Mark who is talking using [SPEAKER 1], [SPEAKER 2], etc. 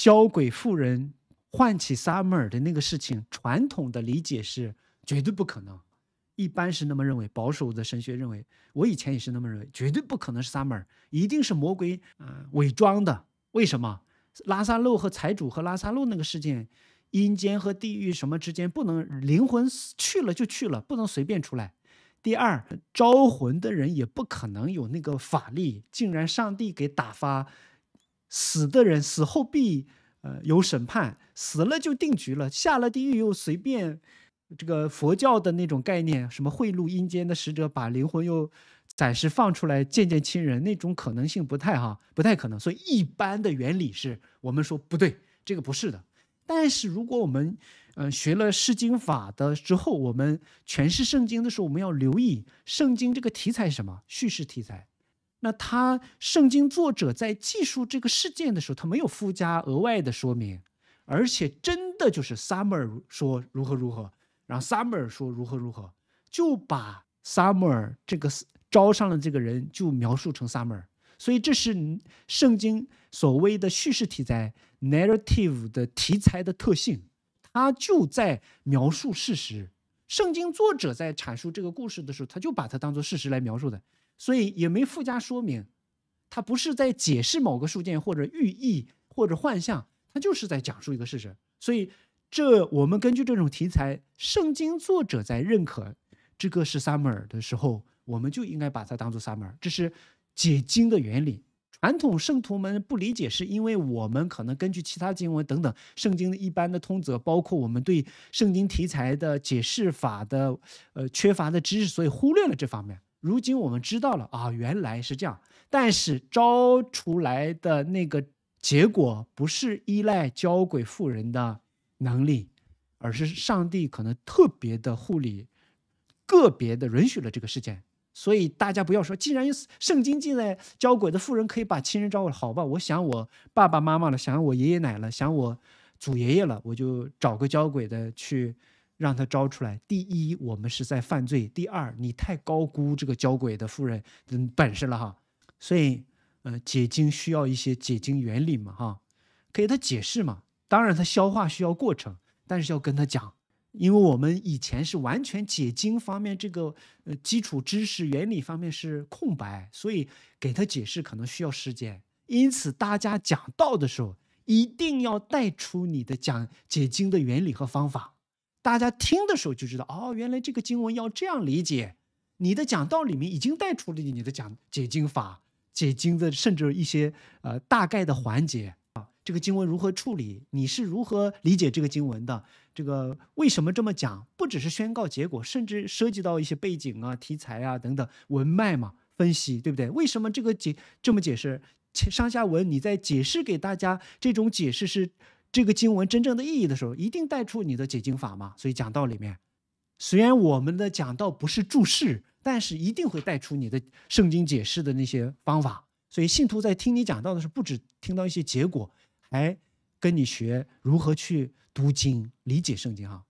[SPEAKER 1] 交鬼妇人唤起萨姆尔的那个事情，传统的理解是绝对不可能，一般是那么认为。保守的神学认为，我以前也是那么认为，绝对不可能是萨姆尔，一定是魔鬼啊伪装的。为什么？拉萨路和财主和拉萨路那个事件，阴间和地狱什么之间不能灵魂去了就去了，不能随便出来。第二，招魂的人也不可能有那个法力，竟然上帝给打发。死的人死后必呃有审判，死了就定局了，下了地狱又随便，这个佛教的那种概念，什么贿赂阴间的使者，把灵魂又暂时放出来见见亲人，那种可能性不太哈，不太可能。所以一般的原理是，我们说不对，这个不是的。但是如果我们嗯学了释经法的之后，我们诠释圣经的时候，我们要留意圣经这个题材是什么，叙事题材。那他圣经作者在记述这个事件的时候，他没有附加额外的说明，而且真的就是 Summer 说如何如何，然后 Summer 说如何如何，就把 Summer 这个招上了这个人就描述成 Summer，所以这是圣经所谓的叙事题材 （narrative） 的题材的特性，它就在描述事实。圣经作者在阐述这个故事的时候，他就把它当做事实来描述的。所以也没附加说明，他不是在解释某个事件或者寓意或者幻象，他就是在讲述一个事实。所以，这我们根据这种题材，圣经作者在认可这个是撒母耳的时候，我们就应该把它当做撒母耳。这是解经的原理。传统圣徒们不理解，是因为我们可能根据其他经文等等圣经的一般的通则，包括我们对圣经题材的解释法的呃缺乏的知识，所以忽略了这方面。如今我们知道了啊，原来是这样。但是招出来的那个结果不是依赖交鬼富人的能力，而是上帝可能特别的护理，个别的允许了这个事件。所以大家不要说，既然圣经进来交鬼的富人可以把亲人招过来，好吧？我想我爸爸妈妈了，想我爷爷奶奶了，想我祖爷爷了，我就找个交鬼的去。让他招出来。第一，我们是在犯罪；第二，你太高估这个交鬼的夫人的本事了哈。所以，呃，解经需要一些解经原理嘛哈，给他解释嘛。当然，他消化需要过程，但是要跟他讲，因为我们以前是完全解经方面这个呃基础知识原理方面是空白，所以给他解释可能需要时间。因此，大家讲道的时候一定要带出你的讲解经的原理和方法。大家听的时候就知道哦，原来这个经文要这样理解。你的讲道里面已经带出了你的讲解经法、解经的，甚至一些呃大概的环节啊。这个经文如何处理？你是如何理解这个经文的？这个为什么这么讲？不只是宣告结果，甚至涉及到一些背景啊、题材啊等等文脉嘛分析，对不对？为什么这个解这么解释？上下文你在解释给大家，这种解释是。这个经文真正的意义的时候，一定带出你的解经法嘛。所以讲道里面，虽然我们的讲道不是注释，但是一定会带出你的圣经解释的那些方法。所以信徒在听你讲道的时候，不止听到一些结果，还跟你学如何去读经、理解圣经哈。